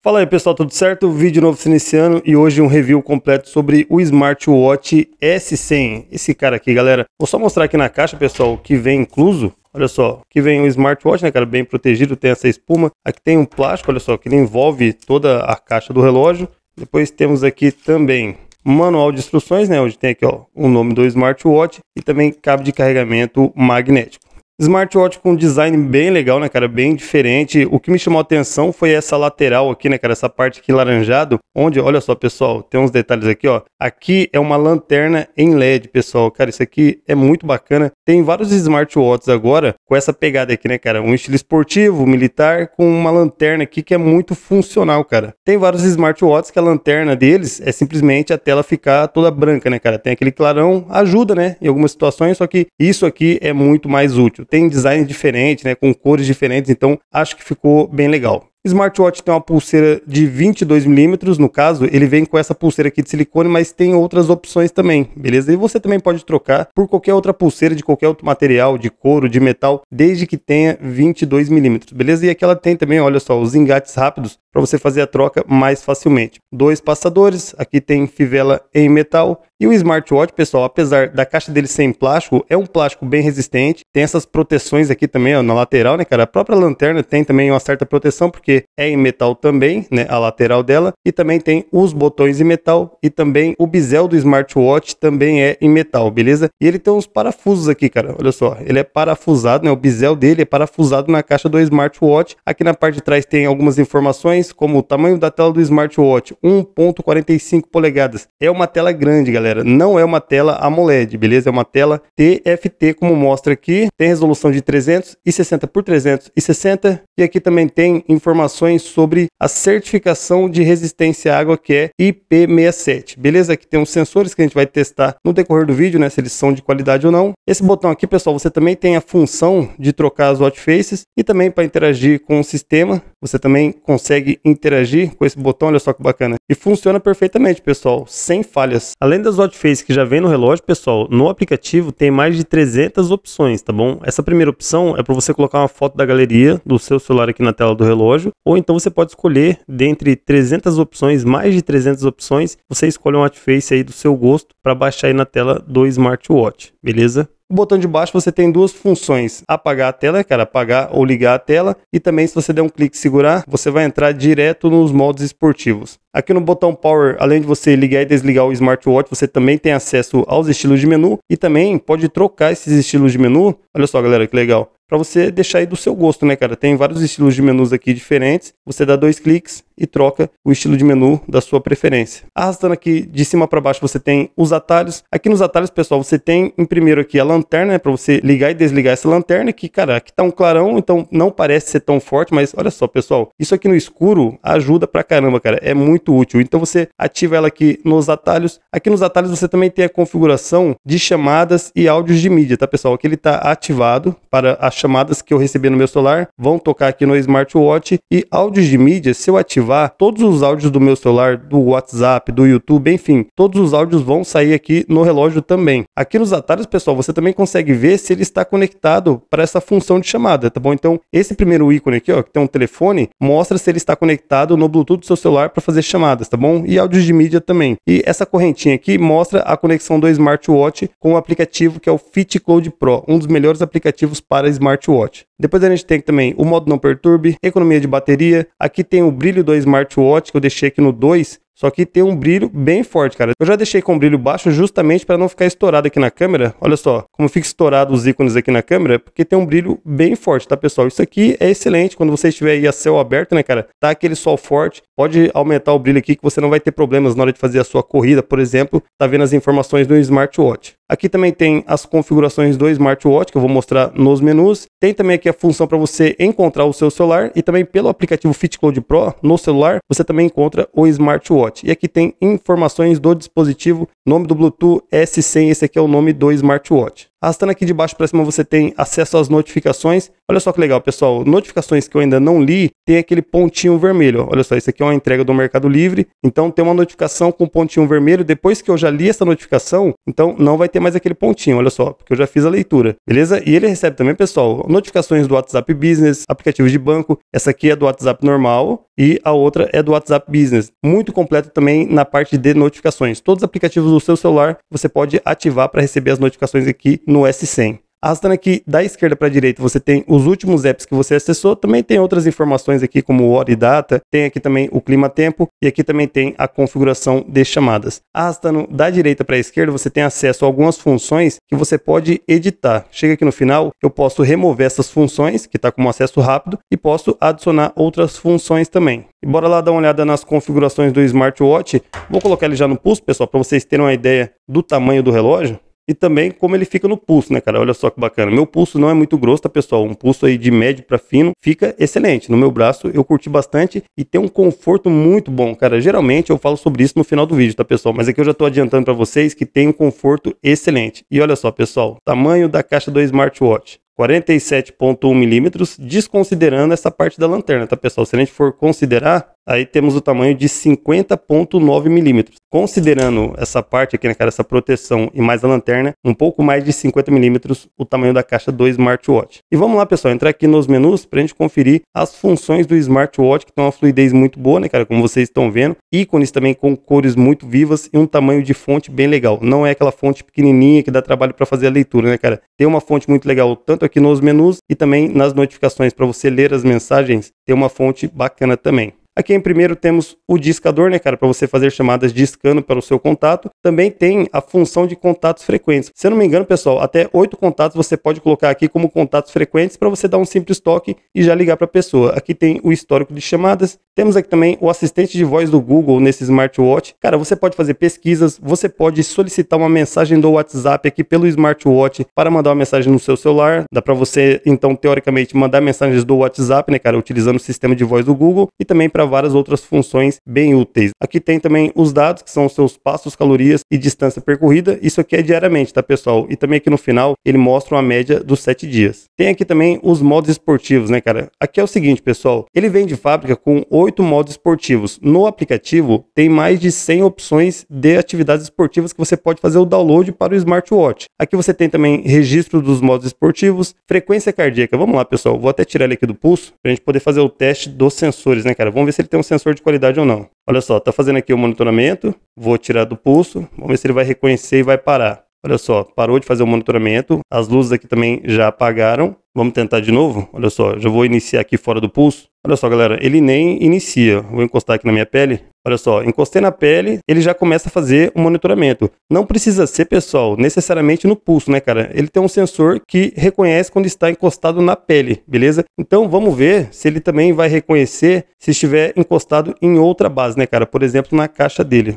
Fala aí pessoal, tudo certo? Vídeo novo se iniciando e hoje um review completo sobre o smartwatch S100. Esse cara aqui, galera. Vou só mostrar aqui na caixa, pessoal, que vem incluso. Olha só, que vem um smartwatch, né, cara, bem protegido, tem essa espuma. Aqui tem um plástico, olha só, que ele envolve toda a caixa do relógio. Depois temos aqui também manual de instruções, né, onde tem aqui, ó, o nome do smartwatch e também cabo de carregamento magnético. Smartwatch com um design bem legal, né, cara? Bem diferente. O que me chamou a atenção foi essa lateral aqui, né, cara? Essa parte aqui laranjado, onde, olha só, pessoal, tem uns detalhes aqui, ó. Aqui é uma lanterna em LED, pessoal. Cara, isso aqui é muito bacana. Tem vários smartwatches agora com essa pegada aqui, né, cara? Um estilo esportivo, militar, com uma lanterna aqui que é muito funcional, cara. Tem vários smartwatches que a lanterna deles é simplesmente a tela ficar toda branca, né, cara? Tem aquele clarão, ajuda, né, em algumas situações, só que isso aqui é muito mais útil tem design diferente, né, com cores diferentes, então acho que ficou bem legal. Smartwatch tem uma pulseira de 22 milímetros, no caso, ele vem com essa pulseira aqui de silicone, mas tem outras opções também, beleza? E você também pode trocar por qualquer outra pulseira de qualquer outro material, de couro, de metal, desde que tenha 22 milímetros, beleza? E aqui ela tem também, olha só, os engates rápidos para você fazer a troca mais facilmente. Dois passadores, aqui tem fivela em metal, e o smartwatch, pessoal, apesar da caixa dele ser em plástico, é um plástico bem resistente. Tem essas proteções aqui também, ó, na lateral, né, cara? A própria lanterna tem também uma certa proteção, porque é em metal também, né, a lateral dela. E também tem os botões em metal e também o bisel do smartwatch também é em metal, beleza? E ele tem uns parafusos aqui, cara. Olha só, ele é parafusado, né? O bisel dele é parafusado na caixa do smartwatch. Aqui na parte de trás tem algumas informações, como o tamanho da tela do smartwatch, 1.45 polegadas. É uma tela grande, galera galera, não é uma tela AMOLED, beleza? É uma tela TFT, como mostra aqui. Tem resolução de 360 por 360 e aqui também tem informações sobre a certificação de resistência à água, que é IP67, beleza? Aqui tem uns sensores que a gente vai testar no decorrer do vídeo, né? Se eles são de qualidade ou não. Esse botão aqui, pessoal, você também tem a função de trocar as watch faces e também para interagir com o sistema. Você também consegue interagir com esse botão, olha só que bacana. E funciona perfeitamente, pessoal, sem falhas. Além das as Outface que já vem no relógio, pessoal, no aplicativo tem mais de 300 opções, tá bom? Essa primeira opção é para você colocar uma foto da galeria do seu celular aqui na tela do relógio, ou então você pode escolher dentre 300 opções, mais de 300 opções, você escolhe um Outface aí do seu gosto para baixar aí na tela do smartwatch, beleza? O botão de baixo você tem duas funções: apagar a tela, cara, apagar ou ligar a tela, e também se você der um clique e segurar, você vai entrar direto nos modos esportivos. Aqui no botão Power, além de você ligar e desligar o smartwatch, você também tem acesso aos estilos de menu e também pode trocar esses estilos de menu. Olha só, galera, que legal para você deixar aí do seu gosto, né, cara? Tem vários estilos de menus aqui diferentes. Você dá dois cliques e troca o estilo de menu da sua preferência. Arrastando aqui de cima para baixo, você tem os atalhos. Aqui nos atalhos, pessoal, você tem em primeiro aqui a lanterna, né, para você ligar e desligar essa lanterna, que, cara, aqui tá um clarão, então não parece ser tão forte, mas olha só, pessoal, isso aqui no escuro ajuda pra caramba, cara, é muito útil. Então você ativa ela aqui nos atalhos. Aqui nos atalhos você também tem a configuração de chamadas e áudios de mídia, tá, pessoal? Aqui ele tá ativado para a chamadas que eu receber no meu celular vão tocar aqui no smartwatch e áudios de mídia, se eu ativar todos os áudios do meu celular, do WhatsApp, do YouTube, enfim, todos os áudios vão sair aqui no relógio também. Aqui nos atalhos, pessoal, você também consegue ver se ele está conectado para essa função de chamada, tá bom? Então, esse primeiro ícone aqui, ó, que tem um telefone, mostra se ele está conectado no Bluetooth do seu celular para fazer chamadas, tá bom? E áudios de mídia também. E essa correntinha aqui mostra a conexão do smartwatch com o aplicativo que é o Fit Code Pro, um dos melhores aplicativos para smartwatch smartwatch. Depois a gente tem também o modo não perturbe, economia de bateria. Aqui tem o brilho do smartwatch que eu deixei aqui no 2, só que tem um brilho bem forte, cara. Eu já deixei com brilho baixo justamente para não ficar estourado aqui na câmera. Olha só como fica estourado os ícones aqui na câmera, porque tem um brilho bem forte, tá, pessoal? Isso aqui é excelente quando você estiver aí a céu aberto, né, cara? Tá aquele sol forte, pode aumentar o brilho aqui que você não vai ter problemas na hora de fazer a sua corrida, por exemplo. Tá vendo as informações do smartwatch. Aqui também tem as configurações do smartwatch que eu vou mostrar nos menus tem também aqui a função para você encontrar o seu celular e também pelo aplicativo FitCloud Pro no celular, você também encontra o smartwatch. E aqui tem informações do dispositivo, nome do Bluetooth S100, esse aqui é o nome do smartwatch. Arrastando aqui de baixo para cima você tem acesso às notificações. Olha só que legal, pessoal. Notificações que eu ainda não li, tem aquele pontinho vermelho. Olha só, isso aqui é uma entrega do Mercado Livre. Então tem uma notificação com pontinho vermelho. Depois que eu já li essa notificação, então não vai ter mais aquele pontinho. Olha só, porque eu já fiz a leitura, beleza? E ele recebe também, pessoal, notificações do WhatsApp Business, aplicativos de banco. Essa aqui é do WhatsApp normal e a outra é do WhatsApp Business. Muito completo também na parte de notificações. Todos os aplicativos do seu celular você pode ativar para receber as notificações aqui no S100. Arrastando aqui é da esquerda para a direita, você tem os últimos apps que você acessou. Também tem outras informações aqui, como hora e data. Tem aqui também o clima-tempo e aqui também tem a configuração de chamadas. Arrastando da direita para a esquerda, você tem acesso a algumas funções que você pode editar. Chega aqui no final, eu posso remover essas funções, que está com acesso rápido, e posso adicionar outras funções também. E bora lá dar uma olhada nas configurações do smartwatch. Vou colocar ele já no pulso, pessoal, para vocês terem uma ideia do tamanho do relógio e também como ele fica no pulso, né, cara? Olha só que bacana. Meu pulso não é muito grosso, tá, pessoal? Um pulso aí de médio para fino fica excelente. No meu braço eu curti bastante e tem um conforto muito bom, cara. Geralmente eu falo sobre isso no final do vídeo, tá, pessoal? Mas aqui é eu já tô adiantando para vocês que tem um conforto excelente. E olha só, pessoal, tamanho da caixa do smartwatch. 47.1 milímetros, desconsiderando essa parte da lanterna, tá pessoal? Se a gente for considerar, aí temos o tamanho de 50.9 milímetros. Considerando essa parte aqui, né, cara, essa proteção e mais a lanterna, um pouco mais de 50 milímetros o tamanho da caixa do smartwatch. E vamos lá, pessoal, entrar aqui nos menus para a gente conferir as funções do smartwatch, que tem uma fluidez muito boa, né, cara, como vocês estão vendo. Ícones também com cores muito vivas e um tamanho de fonte bem legal. Não é aquela fonte pequenininha que dá trabalho para fazer a leitura, né, cara? Tem uma fonte muito legal tanto aqui nos menus e também nas notificações para você ler as mensagens, tem uma fonte bacana também. Aqui em primeiro temos o discador, né, cara, para você fazer chamadas discando para o seu contato. Também tem a função de contatos frequentes. Se eu não me engano, pessoal, até oito contatos você pode colocar aqui como contatos frequentes para você dar um simples toque e já ligar para a pessoa. Aqui tem o histórico de chamadas. Temos aqui também o assistente de voz do Google nesse smartwatch. Cara, você pode fazer pesquisas, você pode solicitar uma mensagem do WhatsApp aqui pelo smartwatch para mandar uma mensagem no seu celular. Dá para você, então, teoricamente, mandar mensagens do WhatsApp, né, cara, utilizando o sistema de voz do Google e também para várias outras funções bem úteis. Aqui tem também os dados, que são os seus passos, calorias e distância percorrida. Isso aqui é diariamente, tá, pessoal? E também aqui no final, ele mostra uma média dos 7 dias. Tem aqui também os modos esportivos, né, cara? Aqui é o seguinte, pessoal. Ele vem de fábrica com 8 modos esportivos. No aplicativo, tem mais de 100 opções de atividades esportivas que você pode fazer o download para o smartwatch. Aqui você tem também registro dos modos esportivos, frequência cardíaca. Vamos lá, pessoal. Vou até tirar ele aqui do pulso para a gente poder fazer o teste dos sensores, né, cara? Vamos ver se se ele tem um sensor de qualidade ou não. Olha só, está fazendo aqui o monitoramento, vou tirar do pulso, vamos ver se ele vai reconhecer e vai parar. Olha só, parou de fazer o monitoramento, as luzes aqui também já apagaram, Vamos tentar de novo? Olha só, já vou iniciar aqui fora do pulso. Olha só, galera, ele nem inicia. Vou encostar aqui na minha pele. Olha só, encostei na pele, ele já começa a fazer o monitoramento. Não precisa ser, pessoal, necessariamente no pulso, né, cara? Ele tem um sensor que reconhece quando está encostado na pele, beleza? Então vamos ver se ele também vai reconhecer se estiver encostado em outra base, né, cara? Por exemplo, na caixa dele.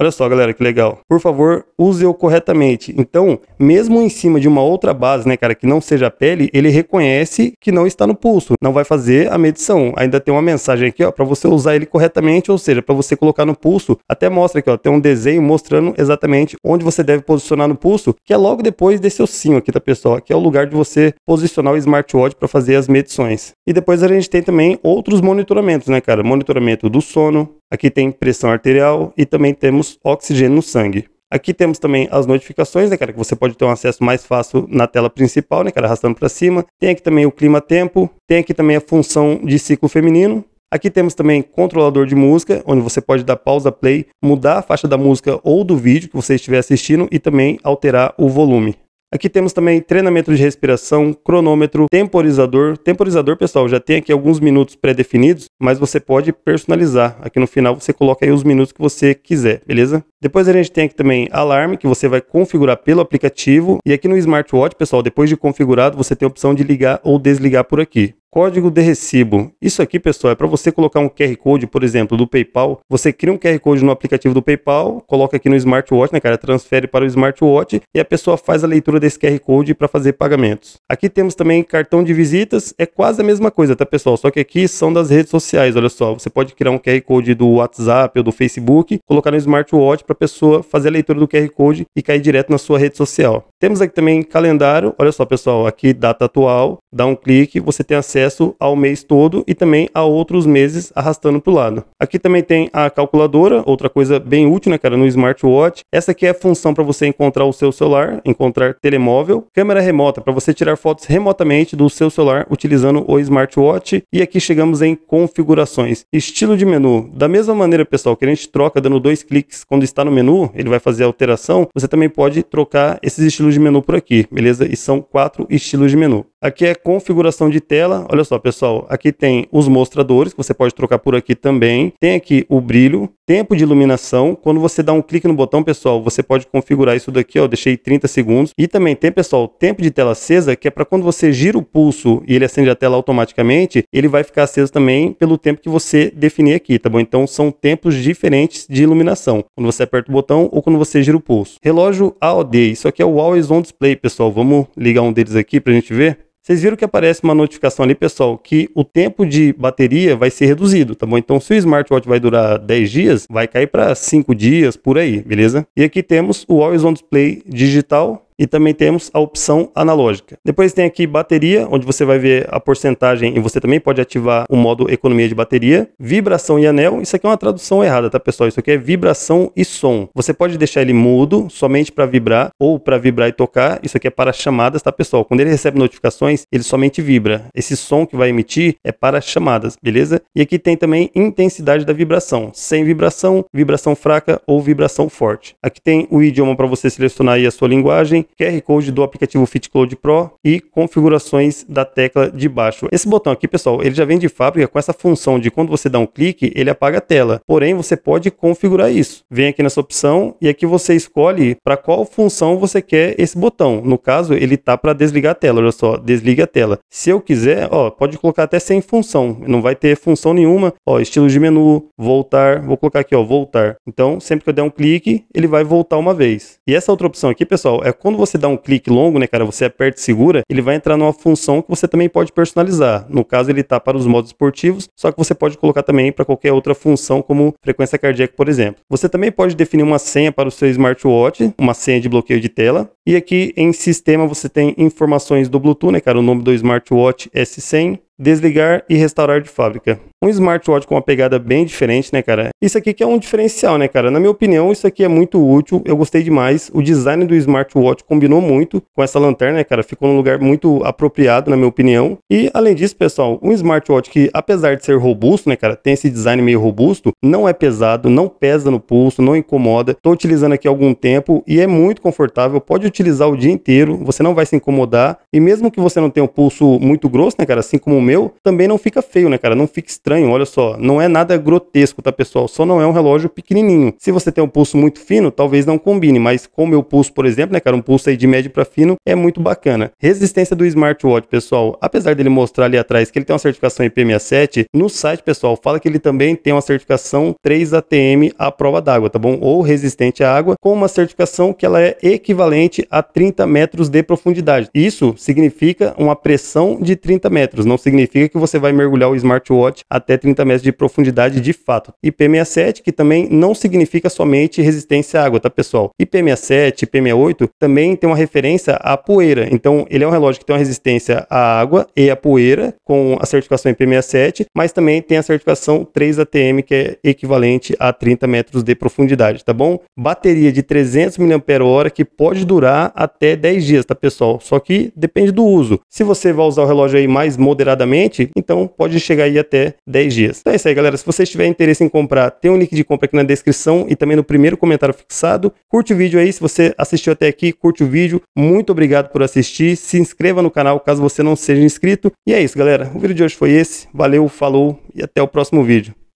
Olha só, galera, que legal. Por favor, use-o corretamente. Então, mesmo em cima de uma outra base, né, cara, que não seja a pele, ele reconhece que não está no pulso, não vai fazer a medição. Ainda tem uma mensagem aqui, ó, para você usar ele corretamente, ou seja, para você colocar no pulso. Até mostra aqui, ó, tem um desenho mostrando exatamente onde você deve posicionar no pulso, que é logo depois desse ossinho aqui, tá, pessoal? Que é o lugar de você posicionar o smartwatch para fazer as medições. E depois a gente tem também outros monitoramentos, né, cara? Monitoramento do sono, Aqui tem pressão arterial e também temos oxigênio no sangue. Aqui temos também as notificações, né, cara, que você pode ter um acesso mais fácil na tela principal, né, cara, arrastando para cima. Tem aqui também o clima-tempo, tem aqui também a função de ciclo feminino. Aqui temos também controlador de música, onde você pode dar pausa, play, mudar a faixa da música ou do vídeo que você estiver assistindo e também alterar o volume. Aqui temos também treinamento de respiração, cronômetro, temporizador. Temporizador, pessoal, já tem aqui alguns minutos pré-definidos, mas você pode personalizar. Aqui no final você coloca aí os minutos que você quiser, beleza? Depois a gente tem aqui também alarme, que você vai configurar pelo aplicativo. E aqui no smartwatch, pessoal, depois de configurado, você tem a opção de ligar ou desligar por aqui. Código de recibo. Isso aqui, pessoal, é para você colocar um QR Code, por exemplo, do PayPal. Você cria um QR Code no aplicativo do PayPal, coloca aqui no smartwatch, né, cara? Transfere para o smartwatch e a pessoa faz a leitura desse QR Code para fazer pagamentos. Aqui temos também cartão de visitas. É quase a mesma coisa, tá, pessoal? Só que aqui são das redes sociais, olha só. Você pode criar um QR Code do WhatsApp ou do Facebook, colocar no smartwatch para a pessoa fazer a leitura do QR Code e cair direto na sua rede social. Temos aqui também calendário. Olha só, pessoal, aqui data atual. Dá um clique, você tem acesso acesso ao mês todo e também a outros meses arrastando para o lado. Aqui também tem a calculadora, outra coisa bem útil, né, cara, no smartwatch. Essa aqui é a função para você encontrar o seu celular, encontrar telemóvel, câmera remota para você tirar fotos remotamente do seu celular utilizando o smartwatch. E aqui chegamos em configurações, estilo de menu. Da mesma maneira, pessoal, que a gente troca dando dois cliques quando está no menu, ele vai fazer a alteração. Você também pode trocar esses estilos de menu por aqui, beleza? E são quatro estilos de menu. Aqui é configuração de tela. Olha só, pessoal, aqui tem os mostradores, que você pode trocar por aqui também. Tem aqui o brilho, tempo de iluminação. Quando você dá um clique no botão, pessoal, você pode configurar isso daqui, ó, eu deixei 30 segundos. E também tem, pessoal, tempo de tela acesa, que é para quando você gira o pulso e ele acende a tela automaticamente, ele vai ficar aceso também pelo tempo que você definir aqui, tá bom? Então são tempos diferentes de iluminação, quando você aperta o botão ou quando você gira o pulso. Relógio AOD, isso aqui é o Always On Display, pessoal. Vamos ligar um deles aqui para a gente ver. Vocês viram que aparece uma notificação ali, pessoal, que o tempo de bateria vai ser reduzido, tá bom? Então, se o smartwatch vai durar 10 dias, vai cair para 5 dias por aí, beleza? E aqui temos o Always On Display digital, e também temos a opção analógica. Depois tem aqui bateria, onde você vai ver a porcentagem e você também pode ativar o modo economia de bateria. Vibração e anel, isso aqui é uma tradução errada, tá pessoal? Isso aqui é vibração e som. Você pode deixar ele mudo somente para vibrar ou para vibrar e tocar. Isso aqui é para chamadas, tá pessoal? Quando ele recebe notificações, ele somente vibra. Esse som que vai emitir é para chamadas, beleza? E aqui tem também intensidade da vibração, sem vibração, vibração fraca ou vibração forte. Aqui tem o idioma para você selecionar aí a sua linguagem, QR Code do aplicativo FitCloud Pro e configurações da tecla de baixo. Esse botão aqui, pessoal, ele já vem de fábrica com essa função de quando você dá um clique, ele apaga a tela. Porém, você pode configurar isso. Vem aqui nessa opção e aqui você escolhe para qual função você quer esse botão. No caso, ele tá para desligar a tela, olha só, desliga a tela. Se eu quiser, ó, pode colocar até sem função, não vai ter função nenhuma. Ó, estilo de menu, voltar, vou colocar aqui, ó, voltar. Então, sempre que eu der um clique, ele vai voltar uma vez. E essa outra opção aqui, pessoal, é quando você dá um clique longo, né, cara, você aperta e segura, ele vai entrar numa função que você também pode personalizar. No caso, ele está para os modos esportivos, só que você pode colocar também para qualquer outra função, como frequência cardíaca, por exemplo. Você também pode definir uma senha para o seu smartwatch, uma senha de bloqueio de tela. E aqui em sistema você tem informações do Bluetooth, né, cara? O nome do smartwatch S100, desligar e restaurar de fábrica um smartwatch com uma pegada bem diferente, né, cara? Isso aqui que é um diferencial, né, cara? Na minha opinião, isso aqui é muito útil. Eu gostei demais. O design do smartwatch combinou muito com essa lanterna, né, cara? Ficou num lugar muito apropriado, na minha opinião. E, além disso, pessoal, um smartwatch que, apesar de ser robusto, né, cara, tem esse design meio robusto, não é pesado, não pesa no pulso, não incomoda. Tô utilizando aqui há algum tempo e é muito confortável. Pode utilizar o dia inteiro, você não vai se incomodar. E mesmo que você não tenha um pulso muito grosso, né, cara, assim como o meu, também não fica feio, né, cara? Não fica estranho estranho, olha só, não é nada grotesco, tá pessoal? Só não é um relógio pequenininho. Se você tem um pulso muito fino, talvez não combine, mas com o meu pulso, por exemplo, né, cara, um pulso aí de médio para fino é muito bacana. Resistência do smartwatch, pessoal, apesar dele mostrar ali atrás que ele tem uma certificação IP67, no site, pessoal, fala que ele também tem uma certificação 3 ATM à prova d'água, tá bom? Ou resistente à água, com uma certificação que ela é equivalente a 30 metros de profundidade. Isso significa uma pressão de 30 metros, não significa que você vai mergulhar o smartwatch a até 30 metros de profundidade de fato. IP67, que também não significa somente resistência à água, tá pessoal? IP67, IP68 também tem uma referência à poeira. Então, ele é um relógio que tem uma resistência à água e à poeira, com a certificação IP67, mas também tem a certificação 3ATM, que é equivalente a 30 metros de profundidade, tá bom? Bateria de 300 mAh que pode durar até 10 dias, tá pessoal? Só que depende do uso. Se você vai usar o relógio aí mais moderadamente, então pode chegar aí até 10 dias. Então é isso aí, galera. Se você tiver interesse em comprar, tem um link de compra aqui na descrição e também no primeiro comentário fixado. Curte o vídeo aí, se você assistiu até aqui, curte o vídeo. Muito obrigado por assistir. Se inscreva no canal caso você não seja inscrito. E é isso, galera. O vídeo de hoje foi esse. Valeu, falou e até o próximo vídeo.